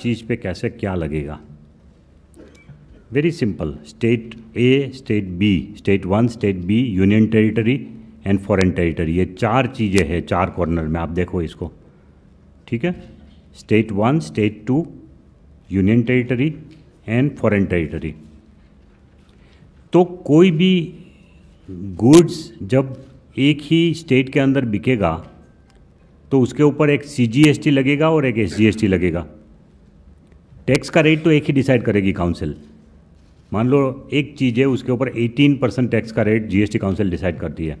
चीज़ पे कैसे क्या लगेगा very simple state A state B state one state B union territory and foreign territory ये चार चीज़ें हैं चार कॉर्नर में आप देखो इसको ठीक है state one state two union territory and foreign territory तो कोई भी गुड्स जब एक ही स्टेट के अंदर बिकेगा तो उसके ऊपर एक सी लगेगा और एक एस लगेगा टैक्स का रेट तो एक ही डिसाइड करेगी काउंसिल मान लो एक चीज़ है उसके ऊपर 18 परसेंट टैक्स का रेट जीएसटी काउंसिल डिसाइड करती है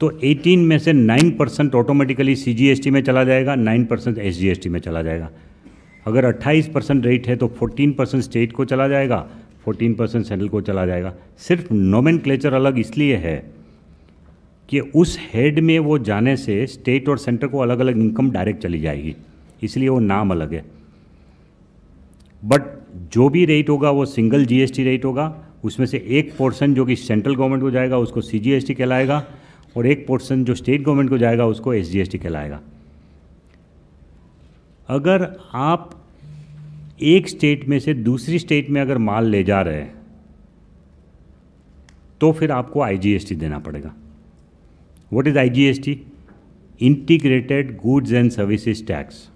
तो 18 में से 9 परसेंट ऑटोमेटिकली सी में चला जाएगा 9 परसेंट एस में चला जाएगा अगर 28 परसेंट रेट है तो 14 परसेंट स्टेट को चला जाएगा 14 परसेंट सेंट्रल को चला जाएगा सिर्फ नोमेन अलग इसलिए है कि उस हेड में वो जाने से स्टेट और सेंटर को अलग अलग इनकम डायरेक्ट चली जाएगी इसलिए वो नाम अलग है बट जो भी रेट होगा वो सिंगल जीएसटी रेट होगा उसमें से एक पोर्शन जो कि सेंट्रल गवर्नमेंट को जाएगा उसको सीजीएसटी कहलाएगा और एक पोर्शन जो स्टेट गवर्नमेंट को जाएगा उसको एसजीएसटी कहलाएगा अगर आप एक स्टेट में से दूसरी स्टेट में अगर माल ले जा रहे हैं तो फिर आपको आईजीएसटी देना पड़ेगा what is T integrated goods and services tax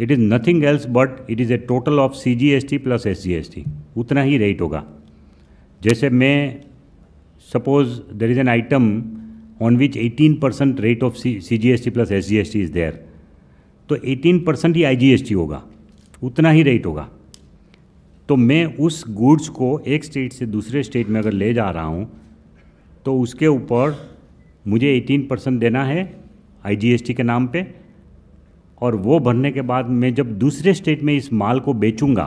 it is nothing else but it is a total of C G S T plus S G S T उतना ही रेट होगा जैसे मैं suppose there is an item on which 18 percent rate of C G S T plus S G S T is there तो 18 percent ही I G S T होगा उतना ही रेट होगा तो मैं उस गुड्स को एक स्टेट से दूसरे स्टेट में अगर ले जा रहा हूँ तो उसके ऊपर मुझे 18 परसेंट देना है आई जी एस टी के नाम पर और वो भरने के बाद मैं जब दूसरे स्टेट में इस माल को बेचूंगा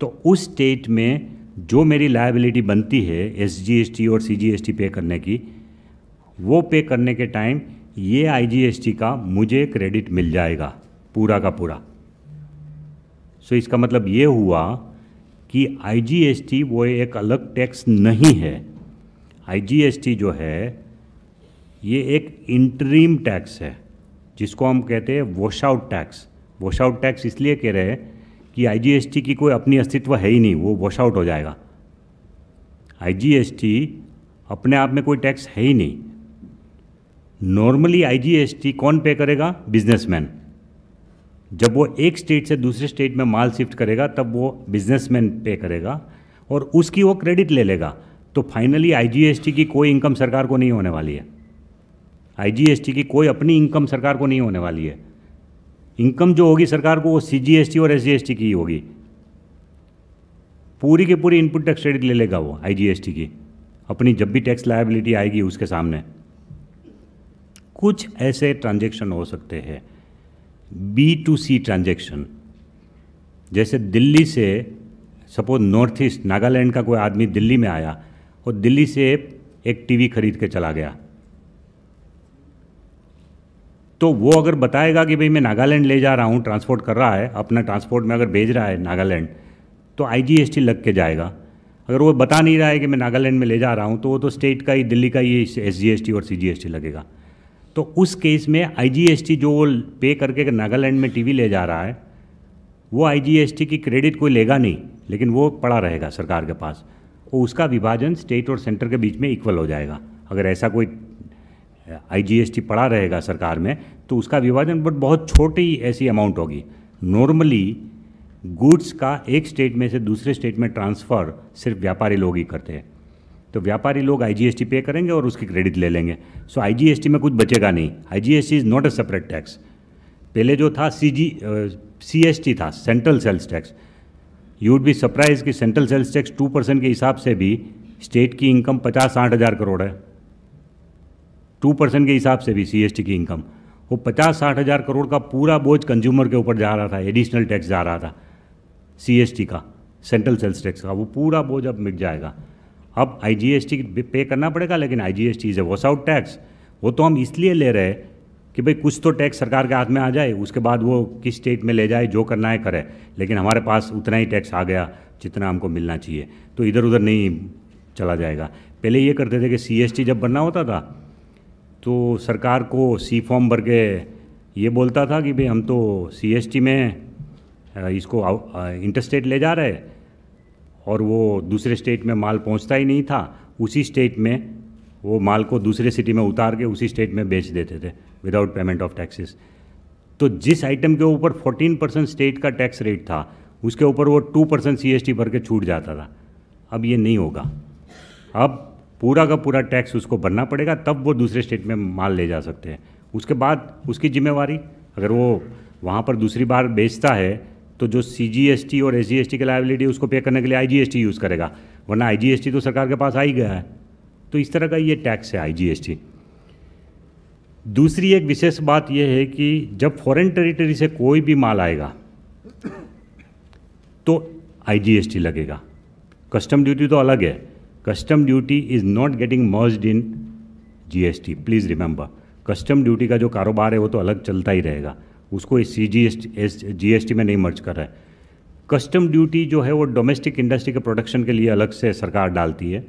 तो उस स्टेट में जो मेरी लाइबिलिटी बनती है एस और सी पे करने की वो पे करने के टाइम ये आई का मुझे क्रेडिट मिल जाएगा पूरा का पूरा सो so इसका मतलब ये हुआ कि आई वो एक अलग टैक्स नहीं है आई जो है ये एक इंटरीम टैक्स है जिसको हम कहते हैं wash out tax wash out tax इसलिए कह रहे हैं कि आईजीएसटी की कोई अपनी अस्तित्व है ही नहीं वो वॉश आउट हो जाएगा आईजीएसटी अपने आप में कोई टैक्स है ही नहीं नॉर्मली आईजीएसटी कौन पे करेगा बिजनेसमैन जब वो एक स्टेट से दूसरे स्टेट में माल शिफ्ट करेगा तब वो बिजनेसमैन पे करेगा और उसकी वो क्रेडिट ले लेगा तो फाइनली आईजीएसटी की कोई इनकम सरकार को नहीं होने वाली है आईजीएसटी की कोई अपनी इनकम सरकार को नहीं होने वाली है इनकम जो होगी सरकार को वो सीजीएसटी और एसजीएसटी की होगी पूरी की पूरी इनपुट टैक्स क्रेडिट ले लेगा वो आईजीएसटी की अपनी जब भी टैक्स लाइबिलिटी आएगी उसके सामने कुछ ऐसे ट्रांजेक्शन हो सकते हैं बी टू सी ट्रांजेक्शन जैसे दिल्ली से सपोज नॉर्थ ईस्ट नागालैंड का कोई आदमी दिल्ली में आया और दिल्ली से एक टीवी खरीद के चला गया तो वो अगर बताएगा कि भाई मैं नागालैंड ले जा रहा हूँ ट्रांसपोर्ट कर रहा है अपना ट्रांसपोर्ट में अगर भेज रहा है नागालैंड तो आईजीएसटी लग के जाएगा अगर वो बता नहीं रहा है कि मैं नागालैंड में ले जा रहा हूँ तो वो तो स्टेट का ही दिल्ली का ही एस और सी लगेगा तो उस केस में टी जो वो पे करके नागालैंड में वी ले जा रहा है वो टी की क्रेडिट कोई लेगा नहीं लेकिन वो पड़ा रहेगा सरकार के पास और उसका विभाजन स्टेट और सेंटर के बीच में इक्वल हो जाएगा अगर ऐसा कोई आईजीएसटी पड़ा रहेगा सरकार में तो उसका विभाजन बट बहुत छोटी ऐसी अमाउंट होगी नॉर्मली गुड्स का एक स्टेट में से दूसरे स्टेट में ट्रांसफ़र सिर्फ व्यापारी लोग ही करते हैं तो व्यापारी लोग आईजीएसटी पे करेंगे और उसकी क्रेडिट ले लेंगे सो so, आईजीएसटी में कुछ बचेगा नहीं IGST is not a separate tax पहले जो था सी जी था central sales tax you would be surprise कि central sales tax two percent के हिसाब से भी स्टेट की इनकम पचास साठ हज़ार करोड़ है टू परसेंट के हिसाब से भी सी की इनकम वो पचास साठ हज़ार करोड़ का पूरा बोझ कंज्यूमर के ऊपर जा रहा था एडिशनल टैक्स जा रहा था सी का सेंट्रल सेल्स टैक्स का वो पूरा बोझ अब मिट जाएगा अब आई टी पे करना पड़ेगा लेकिन I G is a wash out tax वो तो हम इसलिए ले रहे कि भाई कुछ तो टैक्स सरकार के हाथ में आ जाए उसके बाद वो किस स्टेट में ले जाए जो करना है करे लेकिन हमारे पास उतना ही टैक्स आ गया जितना हमको मिलना चाहिए तो इधर उधर नहीं चला जाएगा पहले ये करते थे कि सी जब बनना होता था तो सरकार को सी फॉर्म भर के ये बोलता था कि भाई हम तो सीएसटी में इसको इंटरस्टेट ले जा रहे और वो दूसरे स्टेट में माल पहुंचता ही नहीं था उसी स्टेट में वो माल को दूसरे सिटी में उतार के उसी स्टेट में बेच देते थे विदाउट पेमेंट ऑफ टैक्सेस तो जिस आइटम के ऊपर 14 परसेंट स्टेट का टैक्स रेट था उसके ऊपर वो 2 परसेंट सी भर के छूट जाता था अब ये नहीं होगा अब पूरा का पूरा टैक्स उसको भरना पड़ेगा तब वो दूसरे स्टेट में माल ले जा सकते हैं उसके बाद उसकी जिम्मेवारी अगर वो वहाँ पर दूसरी बार बेचता है तो जो सी जी एस टी और एस जी एस टी की लाइबिलिटी उसको पे करने के लिए I G S T use करेगा वरना आई जी एस टी तो सरकार के पास आ ही गया है तो इस तरह का ये टैक्स है आई जी एस टी दूसरी एक विशेष बात यह है कि जब फॉरेन टेरिटरी से कोई भी माल आएगा तो आई जी एस टी लगेगा कस्टम ड्यूटी तो अलग है custom duty is not getting merged in GST please remember custom duty का जो कारोबार है वो तो अलग चलता ही रहेगा उसको इस C G S G S T में नहीं मर्ज कर रहा है कस्टम ड्यूटी जो है वो डोमेस्टिक इंडस्ट्री के प्रोडक्शन के लिए अलग से सरकार डालती है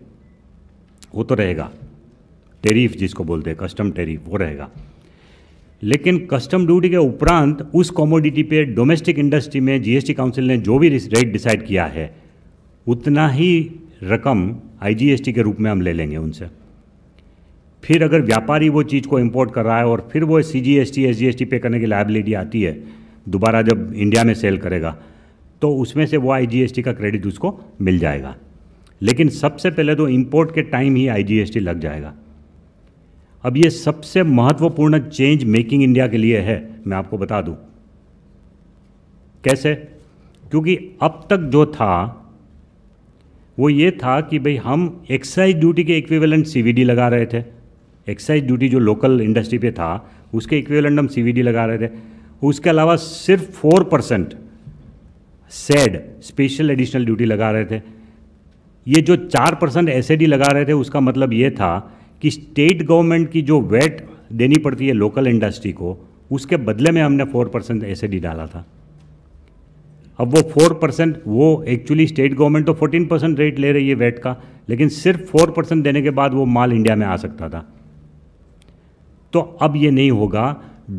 वो तो रहेगा टेरिफ जिसको बोलते हैं कस्टम टेरिफ वो रहेगा लेकिन कस्टम ड्यूटी के उपरांत उस कॉमोडिटी पे डोमेस्टिक इंडस्ट्री में जीएसटी काउंसिल ने जो भी रेट डिसाइड किया है उतना ही रकम आईजीएसटी के रूप में हम ले लेंगे उनसे फिर अगर व्यापारी वो चीज़ को इम्पोर्ट कर रहा है और फिर वो C G S T S G S T pay करने की लाइबिलिटी आती है दोबारा जब इंडिया में सेल करेगा तो उसमें से वो आई जी एस टी का क्रेडिट उसको मिल जाएगा लेकिन सबसे पहले तो इम्पोर्ट के टाइम ही आई जी एस टी लग जाएगा अब ये सबसे महत्वपूर्ण चेंज मेकिंग इंडिया के लिए है मैं आपको बता दूँ कैसे क्योंकि अब तक जो था वो ये था कि भाई हम एक्साइज ड्यूटी के इक्विवेलेंट सीवीडी लगा रहे थे एक्साइज ड्यूटी जो लोकल इंडस्ट्री पे था उसके इक्विवेलेंट हम सीवीडी लगा रहे थे उसके अलावा सिर्फ four percent SAD special additional duty लगा रहे थे ये जो चार परसेंट एस लगा रहे थे उसका मतलब ये था कि स्टेट गवर्नमेंट की जो वेट देनी पड़ती है लोकल इंडस्ट्री को उसके बदले में हमने फोर परसेंट एस डाला था अब वो फोर परसेंट वो एक्चुअली स्टेट गवर्नमेंट तो फोर्टीन परसेंट रेट ले रही है वैट का लेकिन सिर्फ फोर परसेंट देने के बाद वो माल इंडिया में आ सकता था तो अब ये नहीं होगा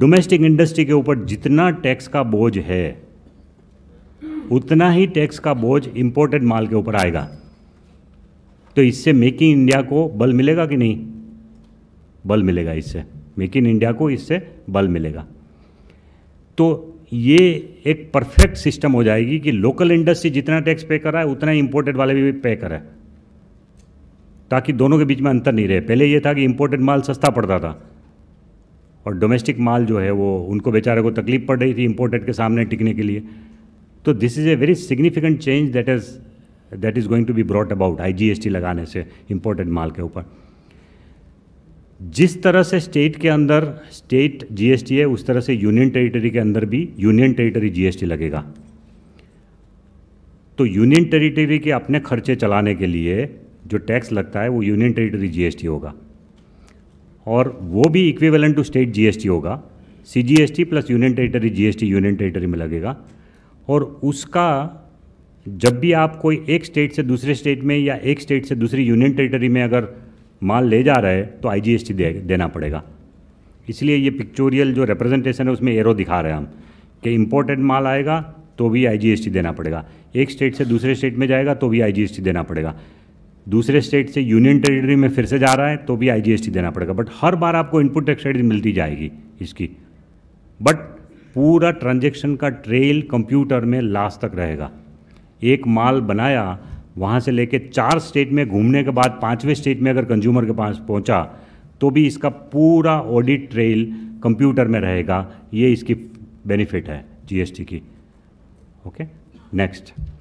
डोमेस्टिक इंडस्ट्री के ऊपर जितना टैक्स का बोझ है उतना ही टैक्स का बोझ इम्पोर्टेड माल के ऊपर आएगा तो इससे मेक इन इंडिया को बल मिलेगा कि नहीं बल मिलेगा इससे मेक इन इंडिया को इससे बल मिलेगा तो ये एक परफेक्ट सिस्टम हो जाएगी कि लोकल इंडस्ट्री जितना टैक्स पे कर रहा है उतना ही इम्पोर्टेड वाले भी पे करें ताकि दोनों के बीच में अंतर नहीं रहे पहले ये था कि इम्पोर्टेड माल सस्ता पड़ता था और डोमेस्टिक माल जो है वो उनको बेचारे को तकलीफ पड़ रही थी इंपोर्टेड के सामने टिकने के लिए तो this is a very significant change that is that is going to be brought about I G S T लगाने से इम्पोर्टेड माल के ऊपर जिस तरह से स्टेट के अंदर स्टेट जीएसटी है उस तरह से यूनियन टेरिटरी के अंदर भी यूनियन टेरिटरी जीएसटी लगेगा तो यूनियन टेरिटरी के अपने खर्चे चलाने के लिए जो टैक्स लगता है वो यूनियन टेरिटरी जीएसटी होगा और वो भी इक्विवेलेंट टू स्टेट जीएसटी होगा CGST plus union territory GST union territory में लगेगा और उसका जब भी आप कोई एक स्टेट से दूसरे स्टेट में या एक स्टेट से दूसरी यूनियन टेरिटरी में अगर माल ले जा रहा है तो आई जी दे, देना पड़ेगा इसलिए ये पिक्चोरियल जो रिप्रेजेंटेशन है उसमें एरो दिखा रहे हैं हम कि इम्पोर्टेड माल आएगा तो भी आई देना पड़ेगा एक स्टेट से दूसरे स्टेट में जाएगा तो भी आई देना पड़ेगा दूसरे स्टेट से यूनियन टेरिटरी में फिर से जा रहा है तो भी आई देना पड़ेगा बट हर बार आपको इनपुट टैक्स क्रेडिट मिलती जाएगी इसकी बट पूरा ट्रांजेक्शन का ट्रेल कंप्यूटर में लास्ट तक रहेगा एक माल बनाया वहाँ से लेके चार स्टेट में घूमने के बाद पाँचवें स्टेट में अगर कंज्यूमर के पास पहुँचा तो भी इसका पूरा ऑडिट ट्रेल कंप्यूटर में रहेगा ये इसकी बेनिफिट है जीएसटी की ओके नेक्स्ट